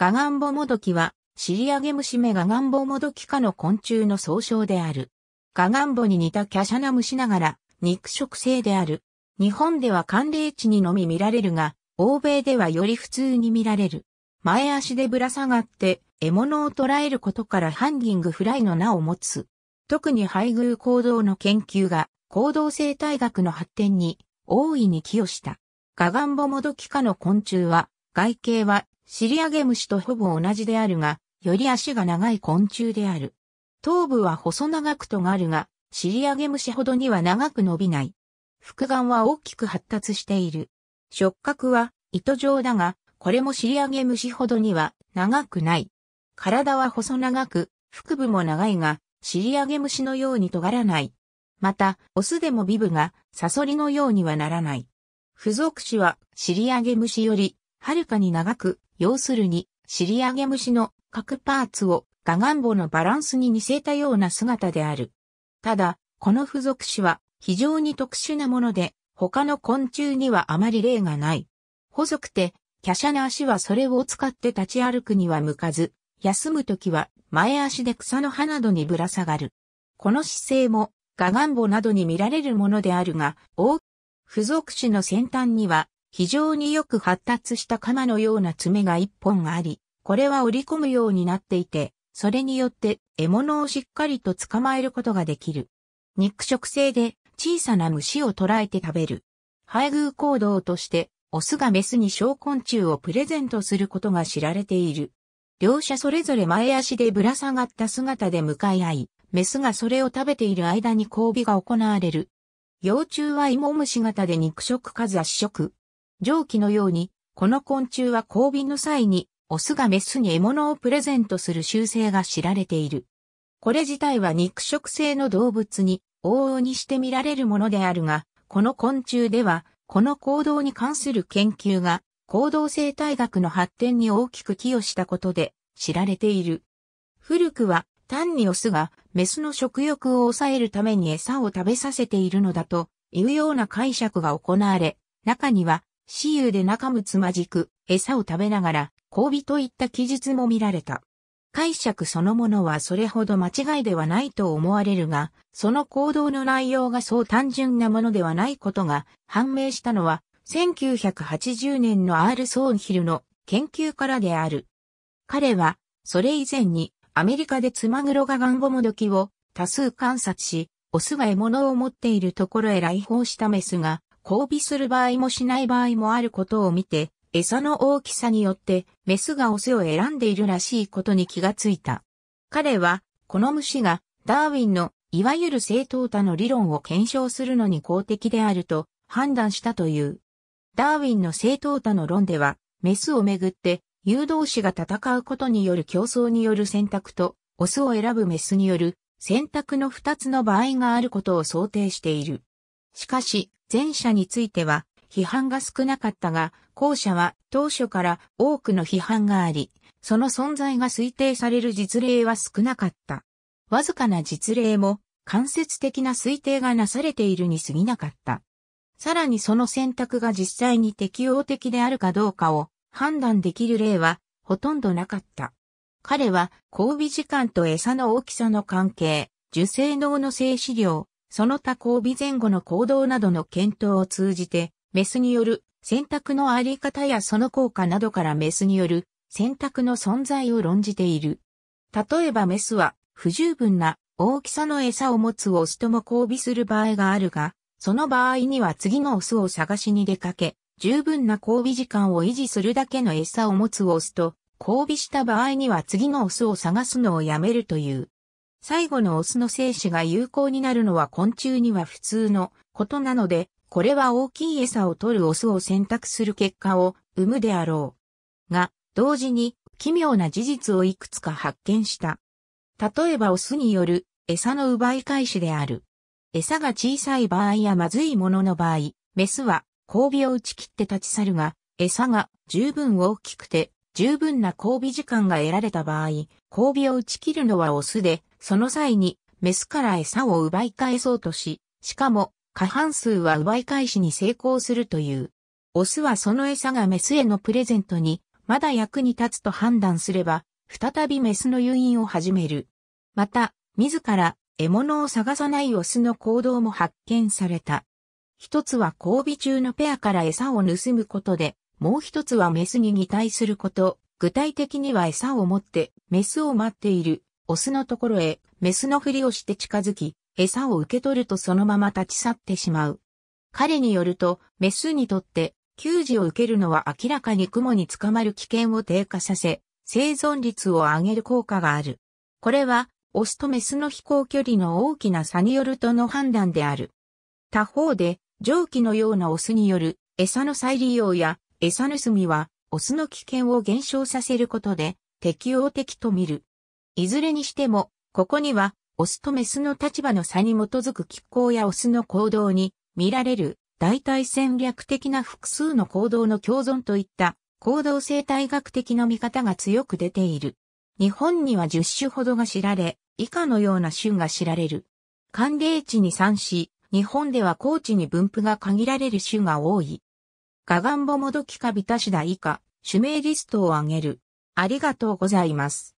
ガガンボモドキは、シリアゲムシメガガンボモドキ科の昆虫の総称である。ガガンボに似た華奢な虫ながら、肉食性である。日本では寒冷地にのみ見られるが、欧米ではより普通に見られる。前足でぶら下がって、獲物を捕らえることからハンギングフライの名を持つ。特に配偶行動の研究が、行動生態学の発展に、大いに寄与した。ガガンボモドキ科の昆虫は、外形はシリアゲムシとほぼ同じであるが、より足が長い昆虫である。頭部は細長くとがあるが、シリアゲムシほどには長く伸びない。腹眼は大きく発達している。触覚は糸状だが、これもシリアゲムシほどには長くない。体は細長く、腹部も長いが、シリアゲムシのように尖らない。また、オスでもビブがサソリのようにはならない。付属種はシリアゲムシよりはるかに長く要するに、尻上げ虫の各パーツをガガンボのバランスに似せたような姿である。ただ、この付属種は非常に特殊なもので、他の昆虫にはあまり例がない。細くて、華奢な足はそれを使って立ち歩くには向かず、休むときは前足で草の葉などにぶら下がる。この姿勢もガガンボなどに見られるものであるが、大付属種の先端には非常によく発達した鎌のような爪が一本あり、これは折り込むようになっていて、それによって獲物をしっかりと捕まえることができる。肉食性で小さな虫を捕らえて食べる。配偶行動として、オスがメスに小昆虫をプレゼントすることが知られている。両者それぞれ前足でぶら下がった姿で向かい合い、メスがそれを食べている間に交尾が行われる。幼虫は芋虫型で肉食数雑食、上記のように、この昆虫は交尾の際に、オスがメスに獲物をプレゼントする習性が知られている。これ自体は肉食性の動物に往々にして見られるものであるが、この昆虫では、この行動に関する研究が、行動生態学の発展に大きく寄与したことで知られている。古くは単にオスがメスの食欲を抑えるために餌を食べさせているのだというような解釈が行われ、中には私有で仲睦まじく、餌を食べながら、交尾といった記述も見られた。解釈そのものはそれほど間違いではないと思われるが、その行動の内容がそう単純なものではないことが判明したのは、1980年のアール・ソーンヒルの研究からである。彼は、それ以前に、アメリカでツマグロがガンゴモドキを多数観察し、オスが獲物を持っているところへ来訪したメスが、交尾する場合もしない場合もあることを見て、餌の大きさによってメスがオスを選んでいるらしいことに気がついた。彼は、この虫がダーウィンのいわゆる正当多の理論を検証するのに公的であると判断したという。ダーウィンの正当多の論では、メスをめぐって誘導子が戦うことによる競争による選択と、オスを選ぶメスによる選択の二つの場合があることを想定している。しかし、前者については批判が少なかったが、後者は当初から多くの批判があり、その存在が推定される実例は少なかった。わずかな実例も間接的な推定がなされているに過ぎなかった。さらにその選択が実際に適応的であるかどうかを判断できる例はほとんどなかった。彼は交尾時間と餌の大きさの関係、受精脳の静止量、その他交尾前後の行動などの検討を通じて、メスによる選択のあり方やその効果などからメスによる選択の存在を論じている。例えばメスは不十分な大きさの餌を持つオスとも交尾する場合があるが、その場合には次のオスを探しに出かけ、十分な交尾時間を維持するだけの餌を持つオスと、交尾した場合には次のオスを探すのをやめるという。最後のオスの精子が有効になるのは昆虫には普通のことなので、これは大きい餌を取るオスを選択する結果を生むであろう。が、同時に奇妙な事実をいくつか発見した。例えばオスによる餌の奪い返しである。餌が小さい場合やまずいものの場合、メスは交尾を打ち切って立ち去るが、餌が十分大きくて十分な交尾時間が得られた場合、交尾を打ち切るのはオスで、その際にメスから餌を奪い返そうとし、しかも過半数は奪い返しに成功するという。オスはその餌がメスへのプレゼントにまだ役に立つと判断すれば、再びメスの誘引を始める。また、自ら獲物を探さないオスの行動も発見された。一つは交尾中のペアから餌を盗むことで、もう一つはメスに擬態すること、具体的には餌を持って、メスを待っている、オスのところへ、メスのふりをして近づき、餌を受け取るとそのまま立ち去ってしまう。彼によると、メスにとって、給仕を受けるのは明らかに雲に捕まる危険を低下させ、生存率を上げる効果がある。これは、オスとメスの飛行距離の大きな差によるとの判断である。他方で、蒸気のようなオスによる餌の再利用や餌盗みは、オスの危険を減少させることで、適応的と見る。いずれにしても、ここには、オスとメスの立場の差に基づく気候やオスの行動に見られる代替戦略的な複数の行動の共存といった行動生態学的な見方が強く出ている。日本には10種ほどが知られ、以下のような種が知られる。寒冷地に産し、日本では高地に分布が限られる種が多い。ガガンボもどきかびたしだ。以下、指名リストを挙げる。ありがとうございます。